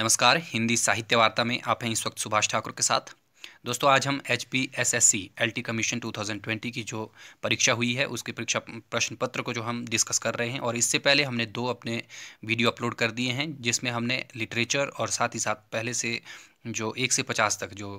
नमस्कार हिंदी साहित्य वार्ता में आप हैं इस वक्त सुभाष ठाकुर के साथ दोस्तों आज हम H P S S C L T commission two thousand twenty की जो परीक्षा हुई है उसके परीक्षा प्रश्न पत्र को जो हम डिस्कस कर रहे हैं और इससे पहले हमने दो अपने वीडियो अपलोड कर दिए हैं जिसमें हमने लिटरेचर और साथ ही साथ पहले से जो एक से पचास तक जो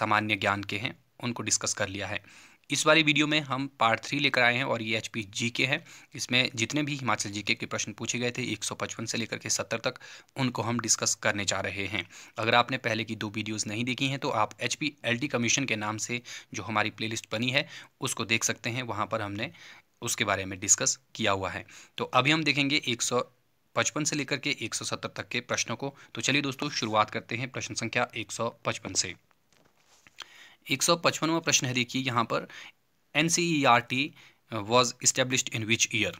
सामान्य ज्ञान के हैं उनको डिस्कस कर लिया है इस वाली वीडियो में हम पार्ट थ्री लेकर आए हैं और ये एच पी जी के है इसमें जितने भी हिमाचल जी के प्रश्न पूछे गए थे 155 से लेकर के 70 तक उनको हम डिस्कस करने जा रहे हैं अगर आपने पहले की दो वीडियोस नहीं देखी हैं तो आप एच पी एल कमीशन के नाम से जो हमारी प्लेलिस्ट बनी है उसको देख सकते हैं वहाँ पर हमने उसके बारे में डिस्कस किया हुआ है तो अभी हम देखेंगे एक पचपन से लेकर के 170 तक के प्रश्नों को तो चलिए दोस्तों शुरुआत करते हैं प्रश्न संख्या 155 से एक सौ पचपनवा प्रश्न है देखिए यहाँ पर N C E R T was established in which year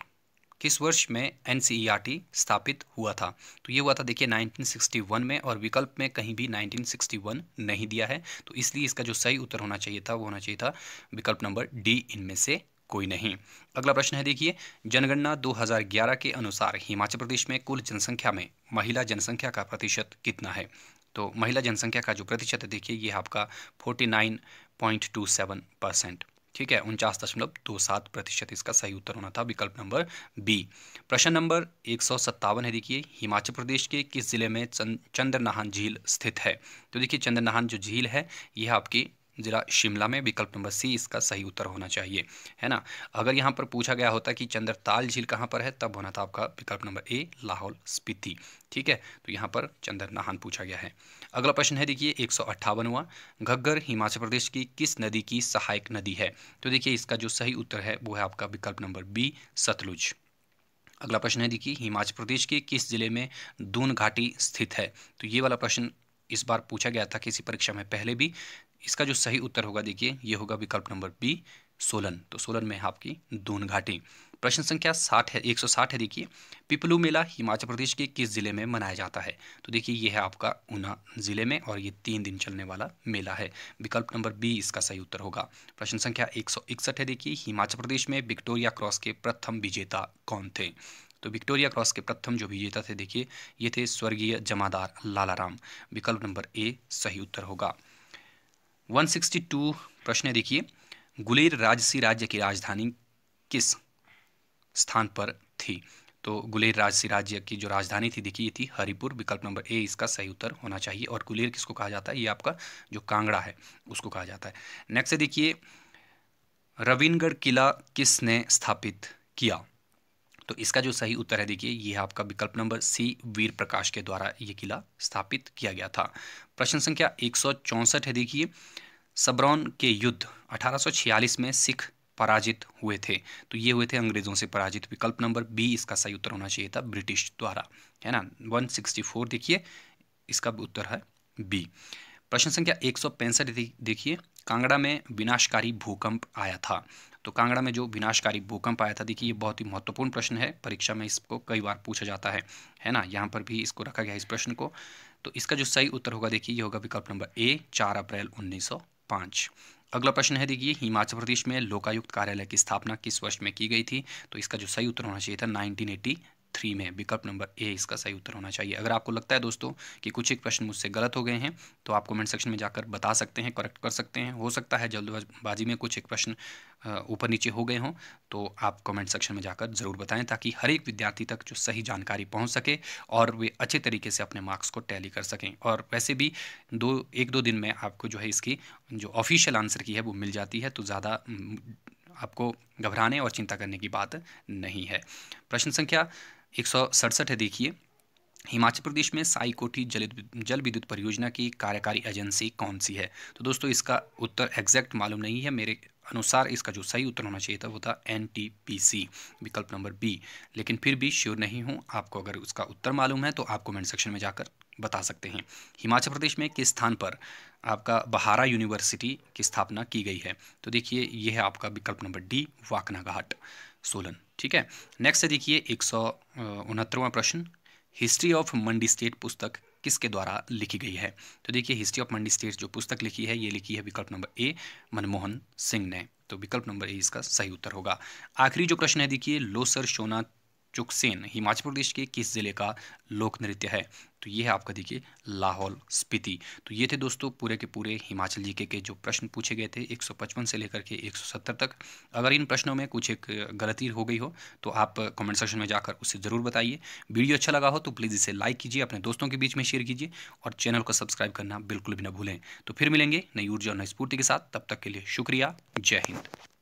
किस वर्ष में N C E R T स्थापित हुआ था तो ये हुआ था देखिए 1961 में और विकल्प में कहीं भी 1961 नहीं दिया है तो इसलिए इसका जो सही उत्तर होना चाहिए था वो होना चाहिए था विकल्प नंबर डी इनमें से कोई नहीं अगला प्रश्न है देखिए जनगणना 2011 के अनुसार हिमाचल प्रदेश में कुल जनसंख्या में महिला जनसंख्या का प्रतिशत कितना है तो महिला जनसंख्या का जो प्रतिशत है देखिए ये आपका forty nine point two seven percent ठीक है उनचास दशमलव दो सात प्रतिशत इसका सही उत्तर होना था विकल्प नंबर बी प्रश्न नंबर एक सौ सत्तावन है देखिए हिमाचल प्रदेश के किस जिले में चंद्र नाहन झील स्थित है तो देखिए चंद्र नाहन जो झील है यह आपकी ज़िला शिमला में विकल्प नंबर सी इसका सही उत्तर होना चाहिए है ना अगर यहाँ पर पूछा गया होता कि चंद्रताल झील कहाँ पर है तब होना था आपका विकल्प नंबर ए लाहौल स्पीति ठीक है तो यहाँ पर चंद्र नाहन पूछा गया है अगला प्रश्न है देखिए एक हुआ घग्गर हिमाचल प्रदेश की किस नदी की सहायक नदी है तो देखिए इसका जो सही उत्तर है वो है आपका विकल्प नंबर बी सतलुज अगला प्रश्न है देखिए हिमाचल प्रदेश के किस जिले में दून घाटी स्थित है तो ये वाला प्रश्न इस बार पूछा गया था किसी परीक्षा में पहले भी इसका जो सही उत्तर होगा देखिए ये होगा विकल्प नंबर बी सोलन तो सोलन में है आपकी दून घाटी प्रश्न संख्या साठ है एक सौ साठ है देखिए पिपलू मेला हिमाचल प्रदेश के किस ज़िले में मनाया जाता है तो देखिए ये है आपका ऊना ज़िले में और ये तीन दिन चलने वाला मेला है विकल्प नंबर बी इसका सही उत्तर होगा प्रश्न संख्या एक सौ इकसठ है देखिए हिमाचल प्रदेश में विक्टोरिया क्रॉस के प्रथम विजेता कौन थे तो विक्टोरिया क्रॉस के प्रथम जो विजेता थे देखिए ये थे स्वर्गीय जमादार लालाराम विकल्प नंबर ए सही उत्तर होगा 162 प्रश्न देखिए गुलेर राजसी राज्य की राजधानी किस स्थान पर थी तो गुलेर राजसी राज्य की जो राजधानी थी देखिए थी हरिपुर विकल्प नंबर ए इसका सही उत्तर होना चाहिए और गुलेर किसको कहा जाता है ये आपका जो कांगड़ा है उसको कहा जाता है नेक्स्ट देखिए रविनगढ़ किला किसने स्थापित किया तो इसका जो सही उत्तर है देखिए ये आपका विकल्प नंबर सी वीर प्रकाश के द्वारा ये किला स्थापित किया गया था प्रश्न संख्या एक है देखिए सबरौन के युद्ध 1846 में सिख पराजित हुए थे तो ये हुए थे अंग्रेजों से पराजित विकल्प नंबर बी इसका सही उत्तर होना चाहिए था ब्रिटिश द्वारा है ना 164 देखिए इसका उत्तर है बी प्रश्न संख्या एक देखिए कांगड़ा में विनाशकारी भूकंप आया था तो कांगड़ा में जो विनाशकारी भूकंप आया था देखिए ये बहुत ही महत्वपूर्ण प्रश्न है परीक्षा में इसको कई बार पूछा जाता है है ना यहाँ पर भी इसको रखा गया इस प्रश्न को तो इसका जो सही उत्तर होगा देखिए ये होगा विकल्प नंबर ए चार अप्रैल उन्नीस अगला प्रश्न है देखिए हिमाचल प्रदेश में लोकायुक्त कार्यालय की स्थापना किस वर्ष में की गई थी तो इसका जो सही उत्तर होना चाहिए था नाइनटीन थ्री में विकल्प नंबर ए इसका सही उत्तर होना चाहिए अगर आपको लगता है दोस्तों कि कुछ एक प्रश्न मुझसे गलत हो गए हैं तो आप कमेंट सेक्शन में जाकर बता सकते हैं करेक्ट कर सकते हैं हो सकता है जल्दबाजी में कुछ एक प्रश्न ऊपर नीचे हो गए हों तो आप कमेंट सेक्शन में जाकर ज़रूर बताएं ताकि हर एक विद्यार्थी तक जो सही जानकारी पहुंच सके और वे अच्छे तरीके से अपने मार्क्स को टैली कर सकें और वैसे भी दो एक दो दिन में आपको जो है इसकी जो ऑफिशियल आंसर की है वो मिल जाती है तो ज़्यादा आपको घबराने और चिंता करने की बात नहीं है प्रश्न संख्या एक सौ सड़सठ है देखिए हिमाचल प्रदेश में साईकोठी जल जल विद्युत परियोजना की कार्यकारी एजेंसी कौन सी है तो दोस्तों इसका उत्तर एग्जैक्ट मालूम नहीं है मेरे अनुसार इसका जो सही उत्तर होना चाहिए था वो था एन विकल्प नंबर बी लेकिन फिर भी श्योर नहीं हूँ आपको अगर उसका उत्तर मालूम है तो आप कमेंट सेक्शन में जाकर बता सकते हैं हिमाचल प्रदेश में किस स्थान पर आपका बहारा यूनिवर्सिटी की स्थापना की गई है तो देखिए यह है आपका विकल्प number D Waknaghat Solan ठीक है नेक्स्ट है देखिए एक सौ उनहत्तरवा प्रश्न हिस्ट्री ऑफ मंडी स्टेट पुस्तक किसके द्वारा लिखी गई है तो देखिए हिस्ट्री ऑफ मंडी स्टेट जो पुस्तक लिखी है ये लिखी है विकल्प नंबर ए मनमोहन सिंह ने तो विकल्प नंबर ए इसका सही उत्तर होगा आखिरी जो प्रश्न है देखिए लोसर सोना चुकसेन हिमाचल प्रदेश के किस ज़िले का लोक नृत्य है तो ये है आपका देखिए लाहौल स्पीति तो ये थे दोस्तों पूरे के पूरे हिमाचल जी के, के जो प्रश्न पूछे गए थे 155 से लेकर के 170 तक अगर इन प्रश्नों में कुछ एक गलती हो गई हो तो आप कमेंट सेक्शन में जाकर उसे ज़रूर बताइए वीडियो अच्छा लगा हो तो प्लीज़ इसे लाइक कीजिए अपने दोस्तों के बीच में शेयर कीजिए और चैनल को सब्सक्राइब करना बिल्कुल भी ना भूलें तो फिर मिलेंगे नई ऊर्जा और नई स्फूर्ति के साथ तब तक के लिए शुक्रिया जय हिंद